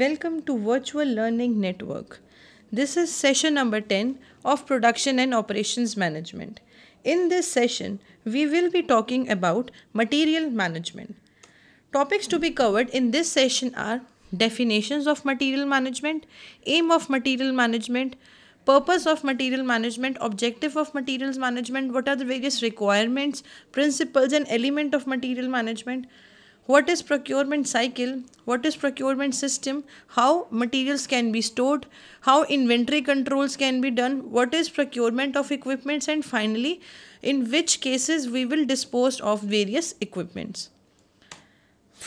Welcome to Virtual Learning Network. This is session number 10 of Production and Operations Management. In this session, we will be talking about material management. Topics to be covered in this session are definitions of material management, aim of material management, purpose of material management objective of materials management what are the various requirements principles and element of material management what is procurement cycle what is procurement system how materials can be stored how inventory controls can be done what is procurement of equipments and finally in which cases we will dispose of various equipments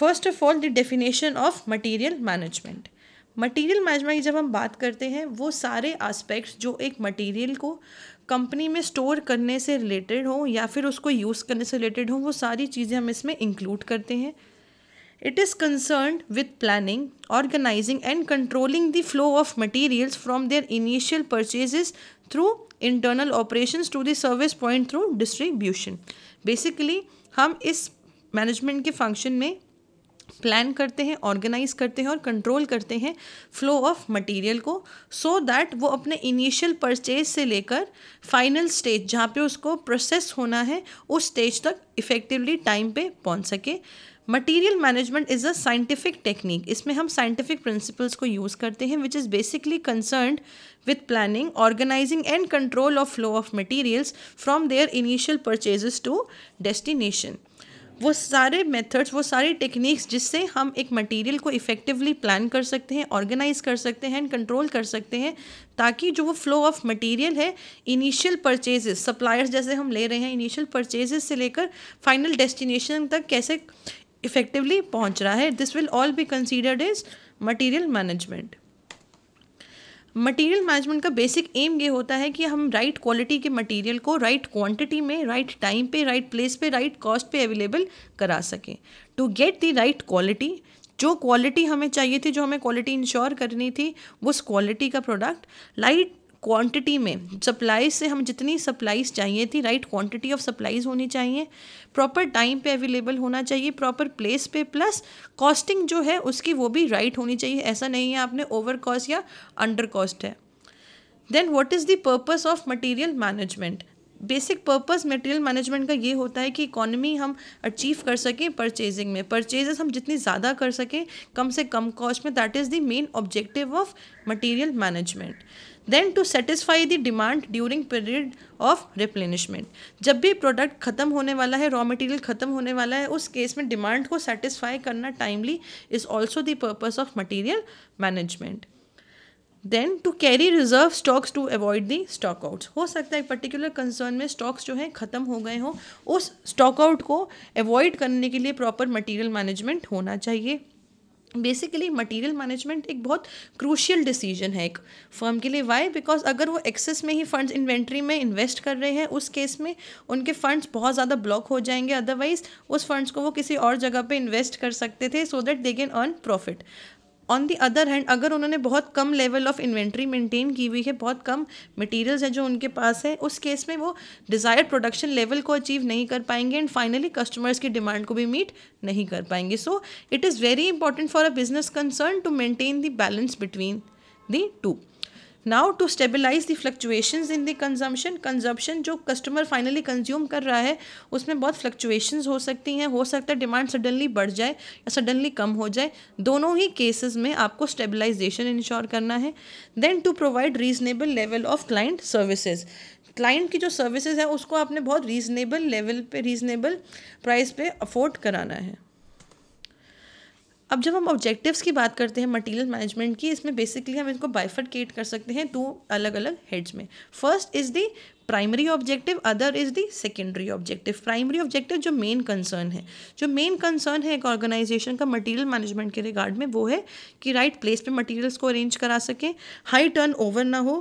first of all the definition of material management material management की जब हम बात करते हैं वो सारे aspects जो एक मटेरियल को कंपनी में स्टोर करने से रिलेटेड हो या फिर उसको यूज़ करने से रिलेटेड हो वो सारी चीज़ें हम इसमें इंक्लूड करते हैं it is concern with planning organising and controlling the flow of materials from their initial purchases through internal operation to the service point through distribution basically हम इस मैनेजमेंट के फंक्शन में प्लान करते हैं ऑर्गेनाइज करते हैं और कंट्रोल करते हैं फ्लो ऑफ मटेरियल को सो so दैट वो अपने इनिशियल परचेज से लेकर फाइनल स्टेज जहाँ पे उसको प्रोसेस होना है उस स्टेज तक इफ़ेक्टिवली टाइम पे पहुँच सके material management is a scientific technique इसमें हम साइंटिफिक प्रिंसिपल्स को यूज़ करते हैं which is basically concern with planning organising and control of flow of materials from their initial purchases to destination वो सारे मेथड्स वो सारी टेक्निक्स जिससे हम एक मटेरियल को इफ़ेक्टिवली प्लान कर सकते हैं ऑर्गेनाइज कर सकते हैं एंड कंट्रोल कर सकते हैं ताकि जो वो फ्लो ऑफ मटेरियल है इनिशियल परचेजेस सप्लायर्स जैसे हम ले रहे हैं इनिशियल परचेजेस से लेकर फाइनल डेस्टिनेशन तक कैसे इफ़ेक्टिवली पहुंच रहा है this will all be considered is material management material management का बेसिक एम ये होता है कि हम राइट right क्वालिटी के मटेरियल को राइट right क्वांटिटी में राइट टाइम पे राइट प्लेस पे राइट कॉस्ट पे अवेलेबल करा सकें to get the right quality जो क्वालिटी हमें चाहिए थी जो हमें क्वालिटी इंश्योर करनी थी उस क्वालिटी का प्रोडक्ट लाइट क्वांटिटी में सप्लाई से हम जितनी सप्लाईज चाहिए थी राइट क्वांटिटी ऑफ सप्लाईज होनी चाहिए प्रॉपर टाइम पे अवेलेबल होना चाहिए प्रॉपर प्लेस पे प्लस कॉस्टिंग जो है उसकी वो भी राइट right होनी चाहिए ऐसा नहीं है आपने ओवर कॉस्ट या अंडर कॉस्ट है then what is the purpose of material management basic purpose material management का ये होता है कि इकोनॉमी हम अचीव कर सकें परचेजिंग में परचेजेस हम जितनी ज़्यादा कर सकें कम से कम कॉस्ट में that is the main objective of material management then to satisfy the demand during period of replenishment जब भी प्रोडक्ट खत्म होने वाला है रॉ मटेरियल खत्म होने वाला है उस केस में डिमांड को सेटिस्फाई करना timely is also the purpose of material management then to carry reserve stocks to avoid the stock outs हो सकता है एक पर्टिकुलर कंसर्न में स्टॉक्स जो हैं ख़त्म हो गए हों उस स्टॉक आउट को अवॉइड करने के लिए प्रॉपर मटीरियल मैनेजमेंट होना चाहिए बेसिकली मटेरियल मैनेजमेंट एक बहुत क्रूशियल डिसीजन है एक फर्म के लिए वाई बिकॉज अगर वो एक्सेस में ही फंड्स इन्वेंट्री में इन्वेस्ट कर रहे हैं उस केस में उनके फंड्स बहुत ज़्यादा ब्लॉक हो जाएंगे अदरवाइज उस फंड्स को वो किसी और जगह पे इन्वेस्ट कर सकते थे so that they can earn profit on the other hand अगर उन्होंने बहुत कम लेवल ऑफ इन्वेंट्री मेंटेन की हुई है बहुत कम मटेरियल्स हैं जो उनके पास है उस केस में वो डिज़ायर्ड प्रोडक्शन लेवल को अचीव नहीं कर पाएंगे एंड फाइनली कस्टमर्स की डिमांड को भी मीट नहीं कर पाएंगे so it is very important for a business concern to maintain the balance between the two now to stabilise the fluctuation in the consumption consumption जो कस्टमर फाइनली कंज्यूम कर रहा है उसमें बहुत फ्लक्चुएशन हो सकती हैं हो सकता है डिमांड सडनली बढ़ जाए या सडनली कम हो जाए दोनों ही केसेस में आपको स्टेबलाइजेशन इंश्योर करना है then to provide reasonable level of client services client की जो सर्विसेज है उसको आपने बहुत रीजनेबल लेवल पे रीजनेबल प्राइस पे अफोर्ड कराना है अब जब हम ऑब्जेक्टिव्स की बात करते हैं मटेरियल मैनेजमेंट की इसमें बेसिकली हम इनको बाइफर्केट कर सकते हैं दो अलग अलग हेड्स में first is the primary objective other is the secondary objective primary objective जो मेन कंसर्न है जो मेन कंसर्न है एक ऑर्गेनाइजेशन का मटेरियल मैनेजमेंट के रिगार्ड में वो है कि राइट प्लेस पे मटेरियल्स को अरेंज करा सकें हाई टर्न ओवर ना हो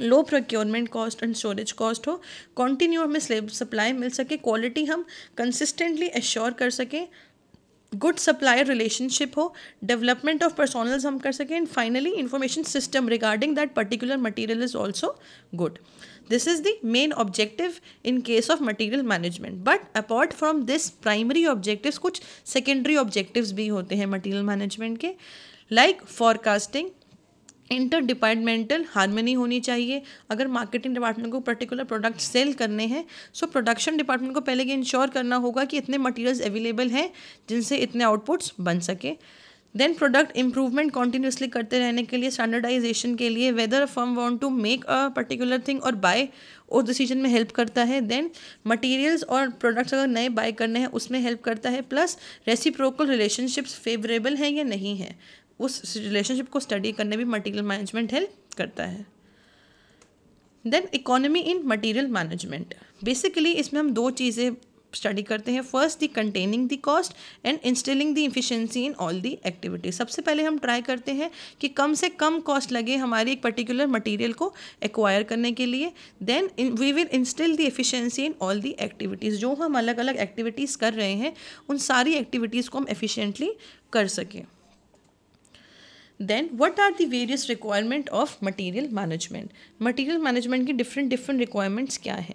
low procurement cost and storage cost हो कॉन्टीन्यू हमें सप्लाई मिल सके क्वालिटी हम कंसिस्टेंटली एश्योर कर सकें गुड सप्लायर रिलेशनशिप हो डेवलपमेंट ऑफ पर्सोनल हम कर सकें and finally information system regarding that particular material is also good this is the main objective in case of material management but apart from this primary objective कुछ secondary objective भी होते हैं material management के like forecasting inter departmental harmony होनी चाहिए अगर marketing department को particular product sale करने हैं सो प्रोडक्शन डिपार्टमेंट को पहले ये इंश्योर करना होगा कि इतने मटेरियल्स अवेलेबल हैं जिनसे इतने आउटपुट्स बन सके देन प्रोडक्ट इंप्रूवमेंट कॉन्टीन्यूसली करते रहने के लिए स्टैंडर्डाइजेशन के लिए whether firm want to make a particular thing और बाय और डिसीजन में हेल्प करता है देन मटेरियल्स और प्रोडक्ट्स अगर नए बाय करने हैं उसमें हेल्प करता है प्लस रेसिप्रोकल रिलेशनशिप्स फेवरेबल हैं या नहीं है उस रिलेशनशिप को स्टडी करने में मटेरियल मैनेजमेंट हेल्प करता है then economy in material management basically इसमें हम दो चीज़ें स्टडी करते हैं first the containing the cost and instilling the efficiency in all the activities सबसे पहले हम ट्राई करते हैं कि कम से कम कॉस्ट लगे हमारी एक पर्टिकुलर मटेरियल को एक्वायर करने के लिए then we will instil the efficiency in all the activities जो हम अलग अलग एक्टिविटीज़ कर रहे हैं उन सारी एक्टिविटीज़ को हम एफिशिएंटली कर सकें then what are the various requirement of material management material management की डिफरेंट डिफरेंट रिक्वायरमेंट्स क्या हैं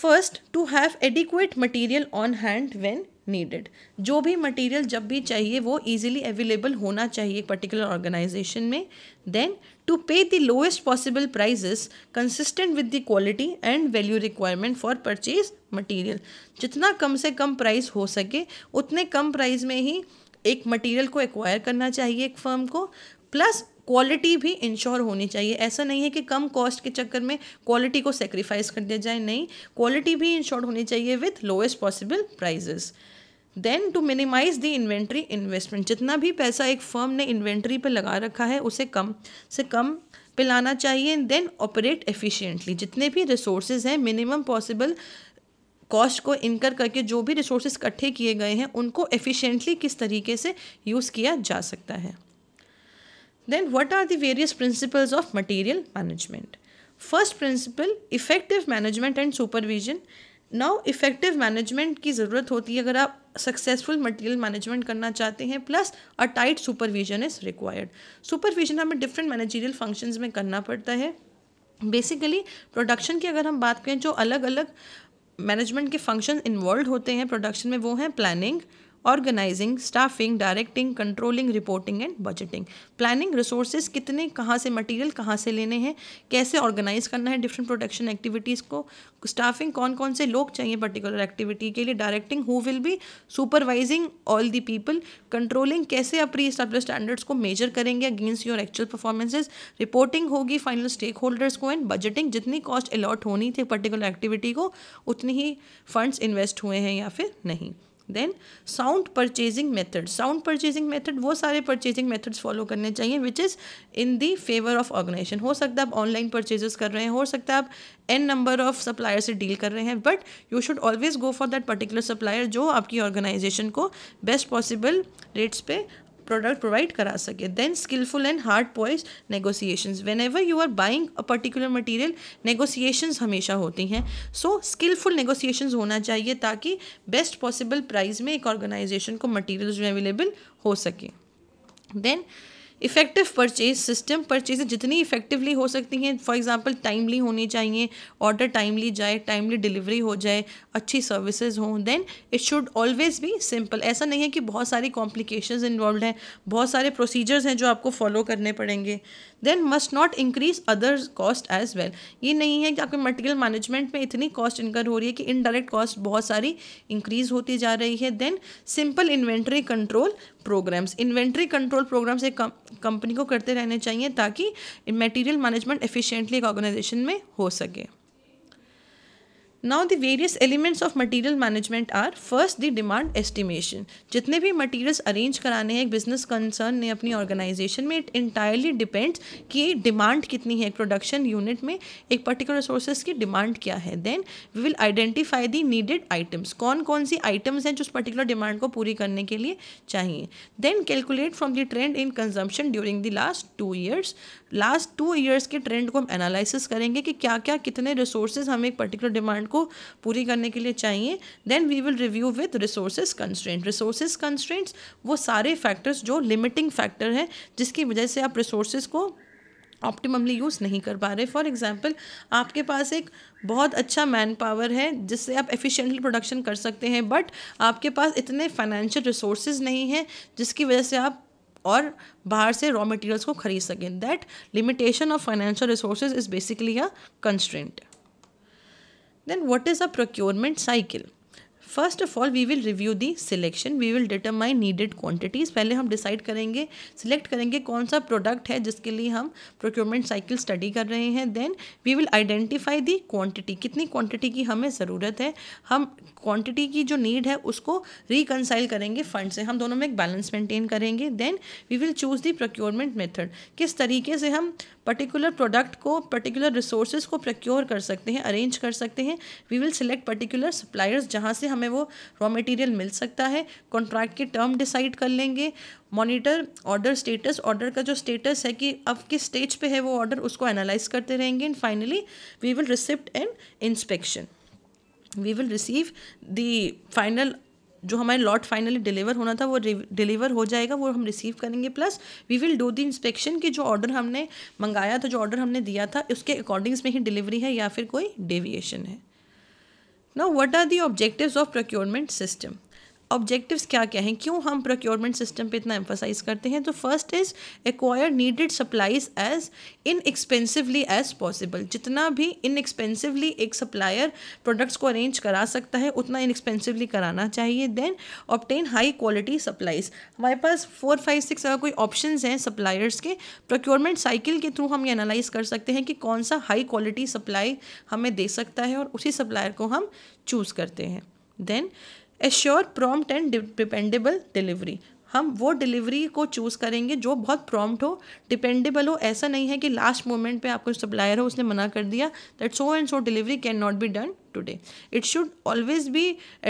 first to have adequate material on hand when needed जो भी मटीरियल जब भी चाहिए वो ईजिली अवेलेबल होना चाहिए एक पर्टिकुलर ऑर्गेनाइजेशन में then to pay the lowest possible prices consistent with the quality and value requirement for purchase material जितना कम से कम प्राइस हो सके उतने कम प्राइस में ही एक मटेरियल को एक्वायर करना चाहिए एक फर्म को प्लस क्वालिटी भी इंश्योर होनी चाहिए ऐसा नहीं है कि कम कॉस्ट के चक्कर में क्वालिटी को सेक्रीफाइस कर दिया जाए नहीं क्वालिटी भी इंश्योर होनी चाहिए with lowest possible prices then to minimise the inventory investment जितना भी पैसा एक फर्म ने इन्वेंट्री पर लगा रखा है उसे कम से कम पे लाना चाहिए देन ऑपरेट एफिशिएंटली जितने भी रिसोर्सेज हैं मिनिमम पॉसिबल कॉस्ट को इनकर करके जो भी रिसोर्स इकट्ठे किए गए हैं उनको एफिशिएंटली किस तरीके से यूज़ किया जा सकता है then what are the various principles of material management first principle effective management and supervision now effective management की ज़रूरत होती है अगर आप सक्सेसफुल मटेरियल मैनेजमेंट करना चाहते हैं plus a tight supervision is required supervision हमें डिफरेंट मैनेजरियल फंक्शंस में करना पड़ता है बेसिकली प्रोडक्शन की अगर हम बात करें जो अलग अलग मैनेजमेंट के फंक्शन इन्वॉल्व होते हैं प्रोडक्शन में वो हैं planning organising staffing directing controlling reporting and budgeting planning resources कितने कहाँ से मटेरियल कहाँ से लेने हैं कैसे ऑर्गेनाइज करना है डिफरेंट प्रोटेक्शन एक्टिविटीज़ को स्टाफिंग कौन कौन से लोग चाहिए पर्टिकुलर एक्टिविटी के लिए directing who will be supervising all the people controlling कैसे आप प्री स्टैब्लिश स्टैंडर्ड्स को मेजर करेंगे against your actual performances reporting होगी फाइनल स्टेक होल्डर्स को एंड बजटिंग जितनी कॉस्ट अलॉट होनी थी पर्टिकुलर एक्टिविटी को उतनी ही फंड्स इन्वेस्ट हुए हैं या फिर नहीं then sound purchasing method sound purchasing method वो सारे परचेजिंग मेथड्स फॉलो करने चाहिए which is in the favour of organisation हो सकता है आप ऑनलाइन परचेजेस कर रहे हैं हो सकता है आप एन नंबर ऑफ सप्लायर से डील कर रहे हैं but you should always go for that particular supplier जो आपकी ऑर्गेनाइजेशन को बेस्ट पॉसिबल रेट्स पे प्रोडक्ट प्रोवाइड करा सके देन skilful and hard poised negotiations whenever you are buying a particular material negotiations हमेशा होती हैं सो स्किलफुल नेगोसिएशंस होना चाहिए ताकि बेस्ट पॉसिबल प्राइस में एक ऑर्गेनाइजेशन को मटीरियल जो अवेलेबल हो सके then effective purchase system purchase जितनी इफ़ेक्टिवली हो सकती हैं फॉर एग्जांपल टाइमली होनी चाहिए ऑर्डर टाइमली जाए टाइमली डिलीवरी हो जाए अच्छी सर्विसेज हों then it should always be simple ऐसा नहीं है कि बहुत सारी कॉम्प्लिकेशंस इन्वॉल्व हैं बहुत सारे प्रोसीजर्स हैं जो आपको फॉलो करने पड़ेंगे then must not increase other cost as well ये नहीं है कि आपके मटेरियल मैनेजमेंट में इतनी कॉस्ट इनकर हो रही है कि इनडायरेक्ट कॉस्ट बहुत सारी इंक्रीज होती जा रही है then simple inventory control programmes inventory control programmes एक कंपनी को करते रहने चाहिए ताकि मटेरियल मैनेजमेंट एफिशिएंटली एक ऑर्गेनाइजेशन में हो सके now the various elements of material management are first the demand estimation जितने भी मटेरियल्स अरेंज कराने हैं एक बिजनेस कंसर्न ने अपनी ऑर्गेनाइजेशन में इट इंटायरली डिपेंड्स कि डिमांड कितनी है प्रोडक्शन यूनिट में एक पर्टिकुलर रिसोर्सेज की डिमांड क्या है then we will identify the needed items कौन कौन सी आइटम्स हैं जो उस पर्टिकुलर डिमांड को पूरी करने के लिए चाहिए then calculate from the trend in consumption during the last two years last two years के ट्रेंड को हम एनालिसिस करेंगे कि क्या क्या कितने रिसोर्सेज हमें एक पर्टिकुलर डिमांड आपको पूरी करने के लिए चाहिए then we will review with resources constraint resources constraints वो सारे फैक्टर्स जो लिमिटिंग फैक्टर हैं जिसकी वजह से आप रिसोर्सेज को ऑप्टिममली यूज़ नहीं कर पा रहे फॉर एग्ज़ाम्पल आपके पास एक बहुत अच्छा मैन पावर है जिससे आप एफिशिएंटली प्रोडक्शन कर सकते हैं बट आपके पास इतने फाइनेंशियल रिसोर्सेज नहीं हैं जिसकी वजह से आप और बाहर से रॉ मटेरियल्स को खरीद सकें that limitation of financial resources is basically a constraint Then what is a procurement cycle? First of all we will review the selection we will determine needed quantities पहले हम डिसाइड करेंगे select करेंगे कौन सा product है जिसके लिए हम प्रोक्योरमेंट साइकिल स्टडी कर रहे हैं then we will identify the quantity कितनी क्वांटिटी की हमें ज़रूरत है हम क्वांटिटी की जो नीड है उसको रिकनसाइल करेंगे फंड से हम दोनों में एक बैलेंस मेंटेन करेंगे then we will choose the procurement method किस तरीके से हम पर्टिकुलर प्रोडक्ट को पर्टिकुलर रिसोर्सेज को प्रोक्योर कर सकते हैं अरेंज कर सकते हैं we will select particular suppliers जहाँ से हमें हमें वो रॉ मटेरियल मिल सकता है कॉन्ट्रैक्ट की टर्म डिसाइड कर लेंगे मॉनिटर ऑर्डर स्टेटस ऑर्डर का जो स्टेटस है कि अब किस स्टेज पे है वो ऑर्डर उसको एनालाइज करते रहेंगे and finally we will receipt and inspection we will receive the final जो हमारे लॉट फाइनली डिलीवर होना था वो डिलीवर हो जाएगा वो हम रिसीव करेंगे plus we will do the inspection कि जो ऑर्डर हमने मंगाया था जो ऑर्डर हमने दिया था उसके अकॉर्डिंग्स में ही डिलीवरी है या फिर कोई डेविएशन है Now what are the objectives of procurement system? Objectives क्या क्या हैं क्यों हम प्रोक्योरमेंट सिस्टम पे इतना एम्फोसाइज करते हैं तो first is acquire needed supplies as inexpensively as possible जितना भी इन एक्सपेंसिवली एक सप्लायर प्रोडक्ट्स को अरेंज करा सकता है उतना इन एक्सपेंसिवली कराना चाहिए then obtain high quality supplies हमारे पास फोर फाइव सिक्स अगर कोई ऑप्शन हैं सप्लायर्स के प्रोक्योरमेंट साइकिल के थ्रू हम ये एनालाइज कर सकते हैं कि कौन सा हाई क्वालिटी सप्लाई हमें दे सकता है और उसी सप्लायर को हम चूज़ करते हैं then assure prompt and dependable delivery हम वो डिलीवरी को चूज़ करेंगे जो बहुत प्रॉम्प्ट हो डिपेंडेबल हो ऐसा नहीं है कि लास्ट मोमेंट पे आपको सप्लायर हो उसने मना कर दिया that so and so delivery can not be done today it should always be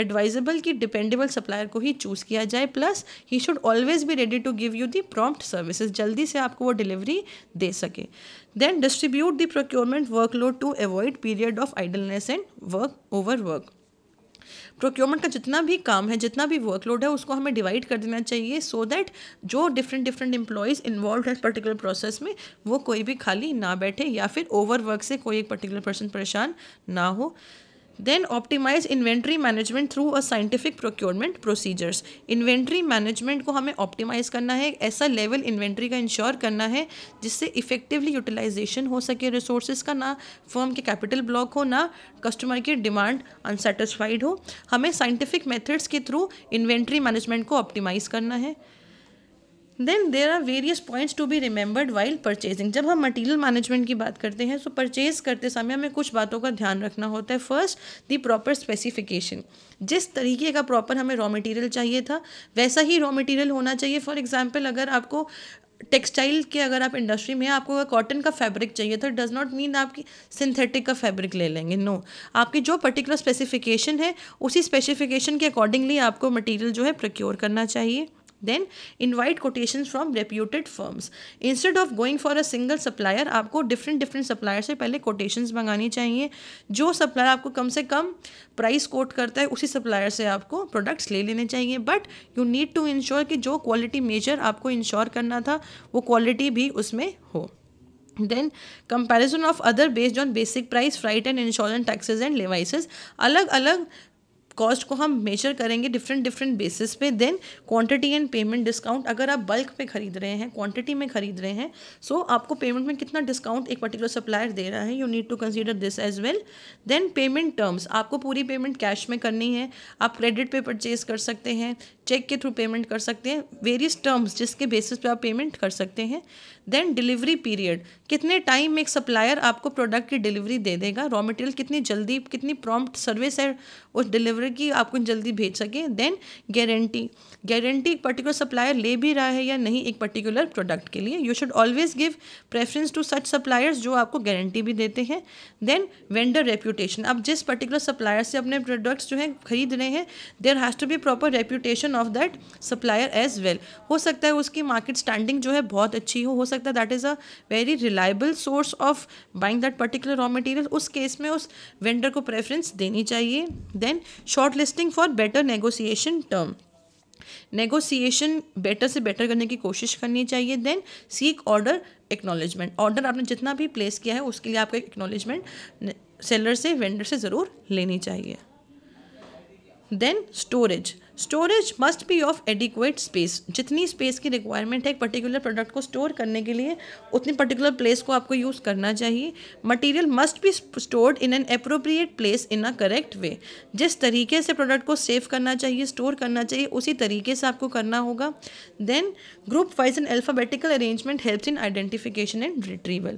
advisable कि डिपेंडेबल सप्लायर को ही चूज़ किया जाए plus he should always be ready to give you the prompt services जल्दी से आपको वो डिलीवरी दे सके then distribute the procurement workload to avoid period of idleness and work over work procurement का जितना भी काम है जितना भी वर्कलोड है उसको हमें डिवाइड कर देना चाहिए सो so दैट जो डिफरेंट डिफरेंट इम्प्लॉयज इन्वॉल्व है पर्टिकुलर प्रोसेस में वो कोई भी खाली ना बैठे या फिर ओवर वर्क से कोई एक पर्टिकुलर पर्सन परेशान ना हो then optimise inventory management through a scientific procurement procedures inventory management को हमें ऑप्टिमाइज करना है ऐसा लेवल इन्वेंट्री का इंश्योर करना है जिससे इफेक्टिवली यूटिलाइजेशन हो सके रिसोर्सेज का ना फर्म के कैपिटल ब्लॉक हो ना कस्टमर की डिमांड अनसेटिस्फाइड हो हमें साइंटिफिक मेथड्स के थ्रू इन्वेंट्री मैनेजमेंट को ऑप्टिमाइज करना है then there are various points to be remembered while purchasing जब हम मटेरियल मैनेजमेंट की बात करते हैं सो so परचेज करते समय हमें कुछ बातों का ध्यान रखना होता है फर्स्ट दी प्रॉपर स्पेसिफिकेशन जिस तरीके का प्रॉपर हमें रॉ मटेरियल चाहिए था वैसा ही रॉ मटेरियल होना चाहिए फॉर एग्जाम्पल अगर आपको टेक्सटाइल के अगर आप इंडस्ट्री में आपको कॉटन का फैब्रिक चाहिए तो डज़ नॉट मीन आपकी सिंथेटिक का फैब्रिक ले लेंगे नो no. आपकी जो पर्टिकुलर स्पेसिफिकेशन है उसी स्पेसिफिकेशन के अकॉर्डिंगली आपको मटेरियल जो है प्रोक्योर करना चाहिए then invite quotation from reputed firms instead of going for a single supplier आपको डिफरेंट डिफरेंट सप्लायर से पहले कोटेशंस मंगानी चाहिए जो सप्लायर आपको कम से कम प्राइस कोट करता है उसी सप्लायर से आपको प्रोडक्ट्स ले लेने चाहिए but you need to ensure कि जो क्वालिटी मेजर आपको इंश्योर करना था वो क्वालिटी भी उसमें हो then comparison of other based on basic price freight and insurance taxes and levies अलग अलग कॉस्ट को हम मेजर करेंगे डिफरेंट डिफरेंट बेसिस पे then quantity and payment discount अगर आप बल्क पे खरीद रहे हैं क्वांटिटी में खरीद रहे हैं सो so आपको पेमेंट में कितना डिस्काउंट एक पर्टिकुलर सप्लायर दे रहा है you need to consider this as well then payment terms आपको पूरी पेमेंट कैश में करनी है आप क्रेडिट पे परचेज कर सकते हैं चेक के थ्रू पेमेंट कर सकते हैं वेरियस टर्म्स जिसके बेसिस पे आप पेमेंट कर सकते हैं देन डिलीवरी पीरियड कितने टाइम में एक सप्लायर आपको प्रोडक्ट की डिलीवरी दे देगा रॉ मटेरियल कितनी जल्दी कितनी प्रॉम्प्ट सर्विस है उस डिलीवरी की आपको जल्दी भेज सके देन गारंटी गारंटी एक पर्टिकुलर सप्लायर ले भी रहा है या नहीं एक पर्टिकुलर प्रोडक्ट के लिए you should always give preference to such suppliers जो आपको गारंटी भी देते हैं देन वेंडर रेप्यूटेशन आप जिस पर्टिकुलर सप्लायर से अपने प्रोडक्ट्स जो है खरीद रहे हैं there has to be proper reputation of that supplier as well हो सकता है उसकी मार्केट स्टैंडिंग जो है बहुत अच्छी हो हो सकता है that is a very reliable source of buying that particular raw material उस केस में उस वेंडर को प्रेफरेंस देनी चाहिए then short listing for better negotiation term negotiation better से बेटर करने की कोशिश करनी चाहिए then seek order acknowledgement order आपने जितना भी प्लेस किया है उसके लिए आपका एक्नॉलेजमेंट सेलर से वेंडर से ज़रूर लेनी चाहिए then storage storage must be of adequate space जितनी स्पेस की रिक्वायरमेंट है एक पर्टिकुलर प्रोडक्ट को स्टोर करने के लिए उतनी पर्टिकुलर प्लेस को आपको यूज़ करना चाहिए material must be stored in an appropriate place in a correct way जिस तरीके से प्रोडक्ट को सेव करना चाहिए स्टोर करना चाहिए उसी तरीके से आपको करना होगा then group wise and alphabetical arrangement helps in identification and retrieval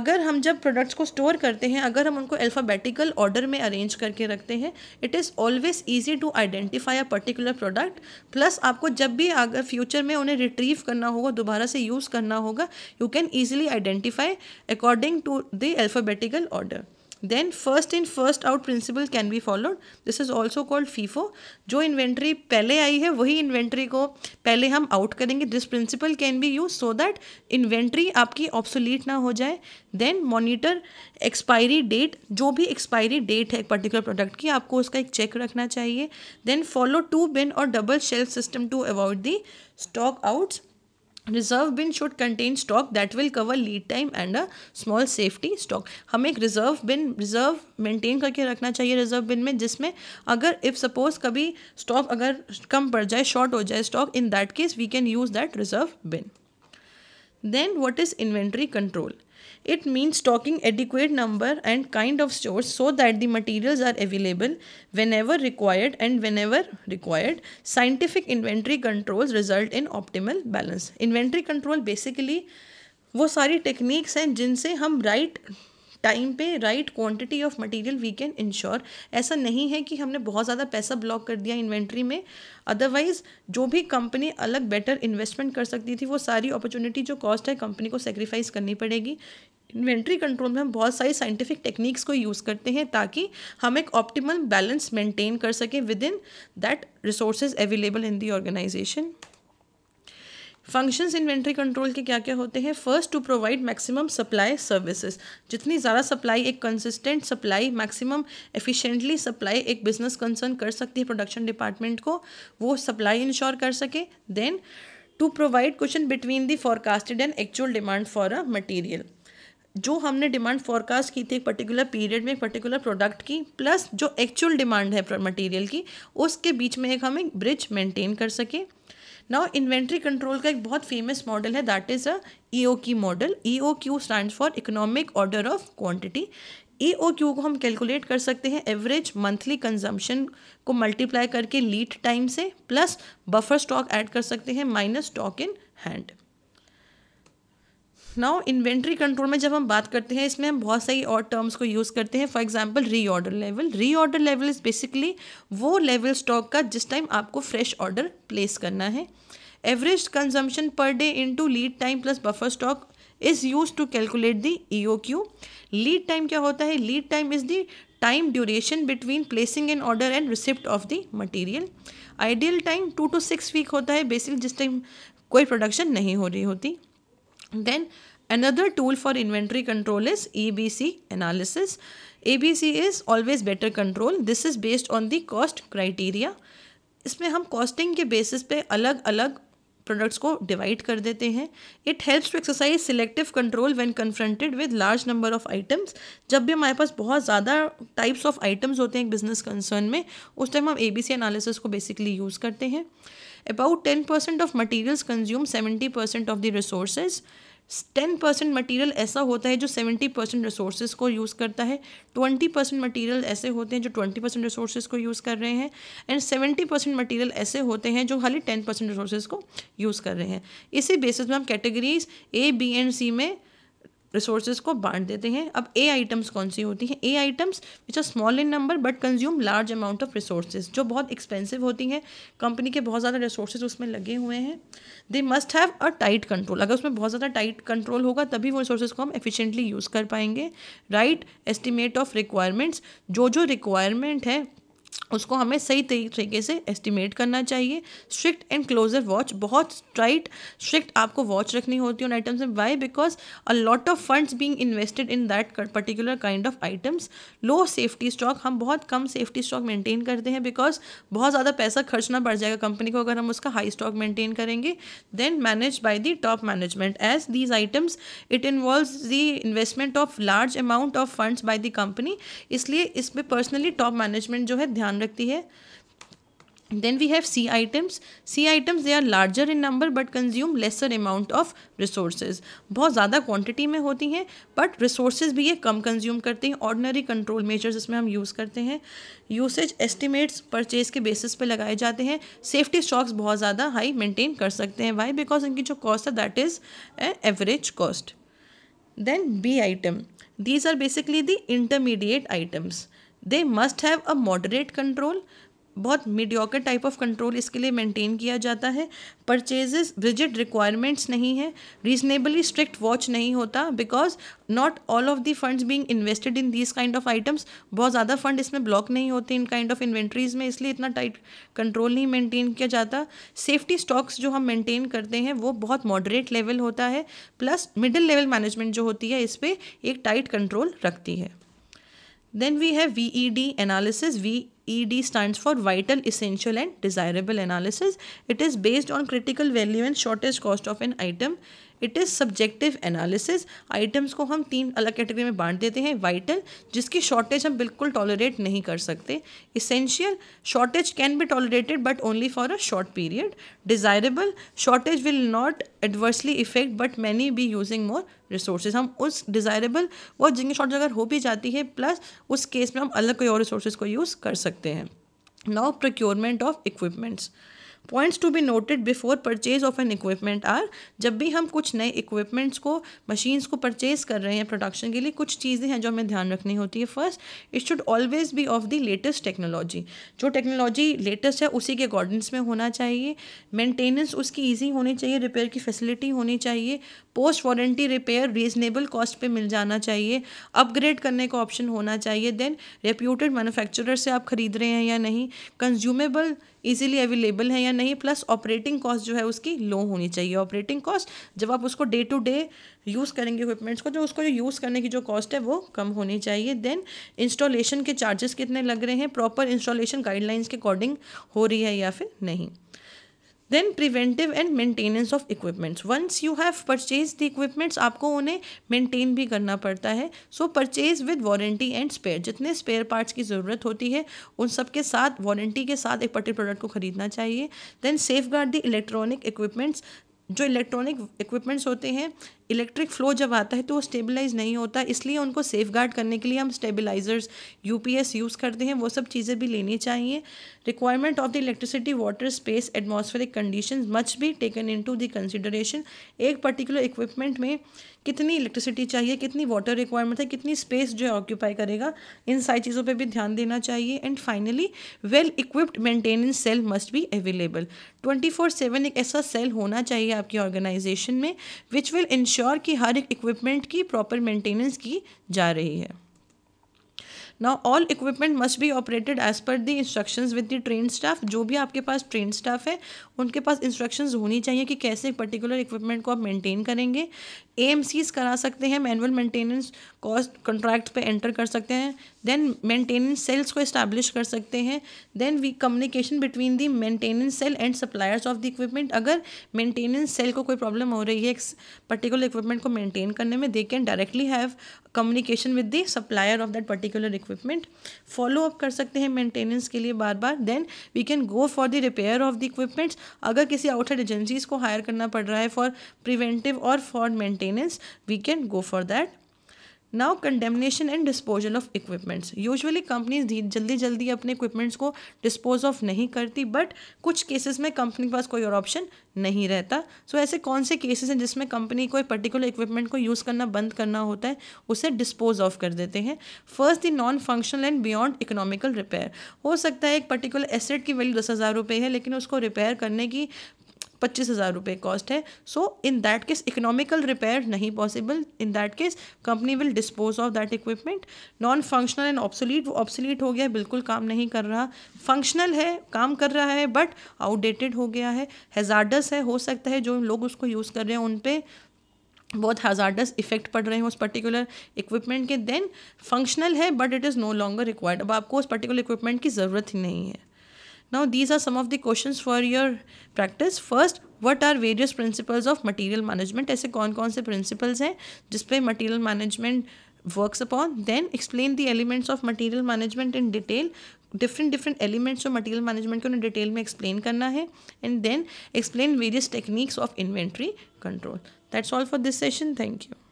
अगर हम जब प्रोडक्ट्स को स्टोर करते हैं अगर हम उनको अल्फ़ाबेटिकल ऑर्डर में अरेंज करके रखते हैं it is always easy to identify a particular product plus आपको जब भी अगर फ्यूचर में उन्हें रिट्रीव करना होगा दोबारा से यूज़ करना होगा you can easily identify according to the alphabetical order then first in first out principle can be followed this is also called FIFO जो इन्वेंट्री पहले आई है वही इन्वेंट्री को पहले हम आउट करेंगे this principle can be use so that inventory आपकी ऑब्सोलीट ना हो जाए देन मोनिटर एक्सपायरी डेट जो भी एक्सपायरी डेट है एक पर्टिकुलर प्रोडक्ट की आपको उसका एक चेक रखना चाहिए देन फॉलो टू बिन और double shelf system to avoid the stock outs reserve bin should contain stock that will cover lead time and a small safety stock हमें एक रिजर्व बिन reserve maintain करके रखना चाहिए reserve बिन में जिसमें अगर if suppose कभी स्टॉक अगर कम पड़ जाए शॉर्ट हो जाए stock in that case we can use that reserve bin then what is inventory control it means stocking adequate number and kind of store so that the material are available whenever required and whenever required scientific inventory control result in optimal balance inventory control basically वो सारी techniques हैं जिनसे हम right time पे right quantity of material we can ensure ऐसा नहीं है कि हमने बहुत ज़्यादा पैसा ब्लॉक कर दिया इन्वेंट्री में अदरवाइज जो भी कंपनी अलग बेटर इन्वेस्टमेंट कर सकती थी वो सारी अपॉर्चुनिटी जो कॉस्ट है कंपनी को सेक्रीफाइस करनी पड़ेगी इन्वेंट्री कंट्रोल में हम बहुत सारी साइंटिफिक टेक्निक्स को यूज़ करते हैं ताकि हम एक ऑप्टिमल बैलेंस मेंटेन कर सकें within that resource available in the organisation functions inventory control के क्या क्या होते हैं first to provide maximum supply services जितनी ज़्यादा सप्लाई एक consistent supply maximum efficiently supply एक बिजनेस कंसर्न कर सकती है प्रोडक्शन डिपार्टमेंट को वो सप्लाई इंश्योर कर सके then to provide question between the forecasted and actual demand for a material जो हमने डिमांड फॉरकास्ट की थी एक पर्टिकुलर पीरियड में एक पर्टिकुलर प्रोडक्ट की प्लस जो एक्चुअल डिमांड है मटेरियल की उसके बीच में एक हम एक ब्रिज मेंटेन कर सकें नाउ इन्वेंट्री कंट्रोल का एक बहुत फेमस मॉडल है that is a E O Q model E O Q stand for economic order of quantity E O Q को हम कैलकुलेट कर सकते हैं एवरेज मंथली कंजम्पशन को मल्टीप्लाई करके लीड टाइम से प्लस बफर स्टॉक ऐड कर सकते हैं minus stock in hand now inventory control में जब हम बात करते हैं इसमें हम बहुत सारी और टर्म्स को यूज़ करते हैं for example reorder level reorder level is basically वो लेवल स्टॉक का जिस टाइम आपको फ्रेश ऑर्डर प्लेस करना है average consumption per day to lead time plus buffer stock is use to calculate the E O Q lead time क्या होता है lead time is the time duration between placing an order and receipt of the material ideal time two to six week होता है basically जिस time कोई production नहीं हो रही होती then Another tool for inventory control is ABC analysis. ABC is always better control. This is based on the cost criteria. इसमें हम कॉस्टिंग के बेसिस पे अलग अलग प्रोडक्ट्स को डिवाइड कर देते हैं it helps to exercise selective control when confronted with large number of items जब भी हमारे पास बहुत ज़्यादा टाइप्स ऑफ आइटम्स होते हैं एक बिजनेस कंसर्न में उस टाइम हम ए बी सी एनालिसिस को बेसिकली यूज़ करते हैं about ten percent of materials consume seventy percent of the resources ten percent material ऐसा होता है जो सेवेंटी परसेंट रिसोर्सेज को यूज़ करता है ट्वेंटी परसेंट मटीरियल ऐसे होते हैं जो ट्वेंटी परसेंट रिसोर्सेज को यूज़ कर रहे हैं एंड सेवेंटी परसेंट मटीरियल ऐसे होते हैं जो खाली टेन परसेंट रिसोर्सेज को यूज़ कर रहे हैं इसी बेसिस में हम categories A B and C में रिसोर्सेज को बांट देते हैं अब ए आइटम्स कौन सी होती हैं A items which are small in number but consume large amount of resources जो बहुत एक्सपेंसिव होती हैं कंपनी के बहुत ज़्यादा रिसोर्सेज उसमें लगे हुए हैं they must have a tight control अगर उसमें बहुत ज़्यादा टाइट कंट्रोल होगा तभी वो रिसोर्सेज को हम एफिशिएंटली यूज़ कर पाएंगे राइट एस्टिमेट ऑफ रिक्वायरमेंट्स जो जो रिक्वायरमेंट है उसको हमें सही तरीके से एस्टिमेट करना चाहिए स्ट्रिक्ट एंड क्लोजर वॉच बहुत स्ट्राइट स्ट्रिक्ट आपको वॉच रखनी होती है उन आइटम्स में why because a lot of funds being invested in that particular kind of items low safety stock हम बहुत कम सेफ्टी स्टॉक मेंटेन करते हैं बिकॉज बहुत ज़्यादा पैसा खर्चना पड़ जाएगा कंपनी को अगर हम उसका हाई स्टॉक मेंटेन करेंगे then manage by the top management as these items it involve the investment of large amount of funds by the company इसलिए इस पर पर्सनली टॉप मैनेजमेंट जो है ध्यान रखती है then we have C items C items they are larger in number but consume lesser amount of resource बहुत ज़्यादा क्वान्टिटी में होती हैं बट रिसोर्स भी ये कम कंज्यूम करती हैं ऑर्डनरी कंट्रोल मेजर्स इसमें हम यूज़ करते हैं यूसेज एस्टिमेट्स परचेज के बेसिस पे लगाए जाते हैं सेफ्टी स्टॉक्स बहुत ज़्यादा हाई मेंटेन कर सकते हैं वाई बिकॉज इनकी जो कॉस्ट है that is average cost then B item these are basically the intermediate items they must have a moderate control बहुत मीडियोकर टाइप ऑफ कंट्रोल इसके लिए मेंटेन किया जाता है परचेजेस रिजिड रिक्वायरमेंट्स नहीं है रीजनेबली स्ट्रिक्ट वॉच नहीं होता because not all of the funds being invested in these kind of items बहुत ज़्यादा फंड इसमें ब्लॉक नहीं होते इन काइंड ऑफ इन्वेंट्रीज में इसलिए इतना टाइट कंट्रोल नहीं मेंटेन किया जाता सेफ्टी स्टॉक्स जो हम मेंटेन करते हैं वो बहुत मॉडरेट लेवल होता है प्लस मिडिल लेवल मैनेजमेंट जो होती है इस पर एक टाइट कंट्रोल रखती है Then we have VED analysis. VED stands for vital, essential and desirable analysis. It is based on critical value and shortest cost of an item. It is subjective analysis items को हम तीन अलग category में बांट देते हैं vital जिसकी shortage हम बिल्कुल टॉलरेट नहीं कर सकते essential shortage can be tolerated but only for a short period desirable shortage will not adversely effect but many be using more resources हम उस डिज़ायरेबल वो जिनकी शॉर्टेज अगर हो भी जाती है प्लस उस केस में हम अलग कोई और रिसोर्सेज को यूज़ कर सकते हैं now procurement of equipments points to be noted before purchase of an equipment are जब भी हम कुछ नए इक्विपमेंट्स को मशीन्स को परचेज कर रहे हैं प्रोडक्शन के लिए कुछ चीज़ें हैं जो हमें ध्यान रखनी होती है first it should always be of the latest technology जो टेक्नोलॉजी लेटेस्ट है उसी के अकॉर्डेंस में होना चाहिए मेंटेनेंस उसकी ईजी होनी चाहिए रिपेयर की फैसिलिटी होनी चाहिए post warranty repair reasonable cost पे मिल जाना चाहिए अपग्रेड करने का ऑप्शन होना चाहिए देन रेप्यूटेड मैनुफैक्चर से आप खरीद रहे हैं या नहीं कंज्यूमेबल ईजिली अवेलेबल है या नहीं प्लस ऑपरेटिंग कॉस्ट जो है उसकी लो होनी चाहिए ऑपरेटिंग कॉस्ट जब आप उसको डे टू डे यूज़ करेंगे इक्विपमेंट्स को जो उसको जो यूज़ करने की जो कॉस्ट है वो कम होनी चाहिए देन इंस्टॉलेशन के चार्जेस कितने लग रहे हैं प्रॉपर इंस्टॉलेशन गाइडलाइंस के अकॉर्डिंग हो रही है या फिर नहीं then preventive and maintenance of equipments once you have purchase the equipments आपको उन्हें मेंटेन भी करना पड़ता है so purchase with warranty and spare जितने स्पेयर पार्ट्स की ज़रूरत होती है उन सब के साथ वारंटी के साथ एक पर्टिकुलर प्रोडक्ट को खरीदना चाहिए then safe guard the electronic equipments जो इलेक्ट्रॉनिक इक्विपमेंट्स होते हैं इलेक्ट्रिक फ्लो जब आता है तो वो स्टेबलाइज नहीं होता इसलिए उनको सेफ गार्ड करने के लिए हम स्टेबलाइजर्स यूपीएस यूज़ करते हैं वो सब चीज़ें भी लेनी चाहिए requirement of the electricity water space atmospheric condition much भी taken into the consideration एक पर्टिकुलर इक्विपमेंट में कितनी इलेक्ट्रिसिटी चाहिए कितनी वाटर रिक्वायरमेंट है कितनी स्पेस जो है ऑक्यूपाई करेगा इन सारी चीज़ों पर भी ध्यान देना चाहिए and finally well equipped maintenance cell must be available twenty four seven एक ऐसा सेल होना चाहिए आपकी ऑर्गेनाइजेशन में विच विल इंश्योर इंश्योर कि हर एक इक्विपमेंट की प्रॉपर मेंटेनेंस की जा रही है now all equipment must be operated as per the instruction with the train staff जो भी आपके पास ट्रेन स्टाफ है उनके पास इंस्ट्रक्शन होनी चाहिए कि कैसे पर्टिकुलर इक्विपमेंट को आप मेंटेन करेंगे ए करा सकते हैं मैनुअल मेंटेनेंस कॉस्ट कॉन्ट्रैक्ट पे एंटर कर सकते हैं देन मेंटेनेंस सेल्स को इस्टेब्लिश कर सकते हैं then we communication between the maintenance cell and suppliers of the equipment अगर मेंटेनेंस सेल को कोई प्रॉब्लम हो रही है एक पर्टिकुलर इक्विपमेंट को मेंटेन करने में they can directly have communication with the supplier of that particular equipment follow up कर सकते हैं मेंटेनेंस के लिए बार बार then we can go for the repair of the equipments अगर किसी आउटसाइड एजेंसीज को हायर करना पड़ रहा है फॉर प्रिवेंटिव और for maintain maintenance we can go for that now condemnation and disposal of equipments usually companies जल्दी जल्दी अपने इक्विपमेंट्स को डिस्पोज ऑफ नहीं करती बट कुछ केसेस में कंपनी के पास कोई और ऑप्शन नहीं रहता सो so, ऐसे कौन से केसेस हैं जिसमें कंपनी कोई पर्टिकुलर इक्विपमेंट को यूज़ करना बंद करना होता है उसे डिस्पोज ऑफ कर देते हैं first the non functional and beyond economical repair हो सकता है एक पर्टिकुलर एसेट की वैल्यू दस हज़ार रुपये है लेकिन उसको रिपेयर करने की पच्चीस हज़ार रुपये कॉस्ट है so in that case economical repair नहीं possible in that case company will dispose of that equipment non functional and obsolete वो ऑप्सोलीट हो गया बिल्कुल काम नहीं कर रहा फंक्शनल है काम कर रहा है बट आउटडेटेड हो गया है हेजार्डस है हो सकता है जो लोग उसको यूज़ कर रहे हैं उन पर बहुत हजार्डस इफेक्ट पड़ रहे हैं उस पर्टिकुलर इक्विपमेंट के देन फंक्शनल है but it is no longer required अब आपको उस पर्टिकुलर इक्विपमेंट की ज़रूरत ही नहीं है now these are some of the question for your practice first what are various principles of material management ऐसे कौन कौन से प्रिंसिपल्स हैं जिसपे material management works upon then explain the elements of material management in detail different different elements of material management को उन्हें detail में explain करना है and then explain various techniques of inventory control that's all for this session thank you